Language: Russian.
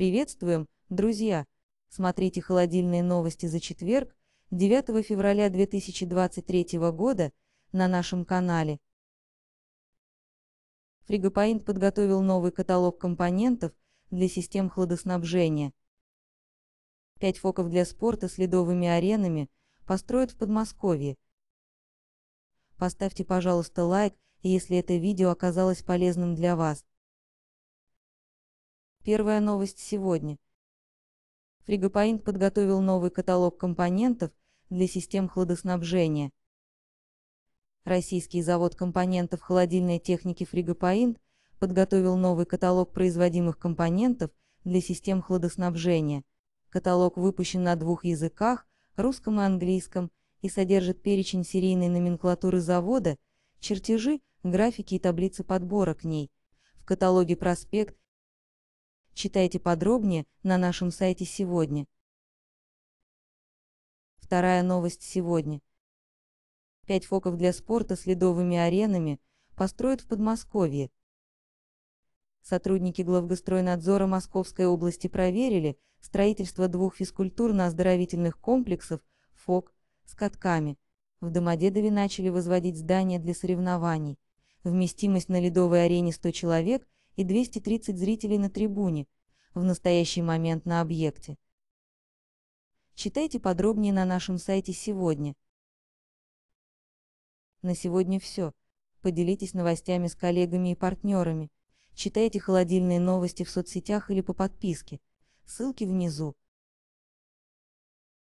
Приветствуем, друзья! Смотрите холодильные новости за четверг, 9 февраля 2023 года, на нашем канале. Фригопоинт подготовил новый каталог компонентов для систем хладоснабжения. Пять фоков для спорта с ледовыми аренами построят в Подмосковье. Поставьте, пожалуйста, лайк, если это видео оказалось полезным для вас. Первая новость сегодня. Фригопаин подготовил новый каталог компонентов для систем хладоснабжения. Российский завод компонентов холодильной техники Фригопаин подготовил новый каталог производимых компонентов для систем хладоснабжения. Каталог выпущен на двух языках, русском и английском, и содержит перечень серийной номенклатуры завода, чертежи, графики и таблицы подбора к ней. В каталоге проспект Читайте подробнее на нашем сайте сегодня. Вторая новость сегодня. Пять фоков для спорта с ледовыми аренами построят в Подмосковье. Сотрудники главгастройнадзора Московской области проверили строительство двух физкультурно-оздоровительных комплексов ФОК с катками. В Домодедове начали возводить здания для соревнований. Вместимость на ледовой арене 100 человек – и 230 зрителей на трибуне, в настоящий момент на объекте. Читайте подробнее на нашем сайте сегодня. На сегодня все. Поделитесь новостями с коллегами и партнерами. Читайте холодильные новости в соцсетях или по подписке. Ссылки внизу.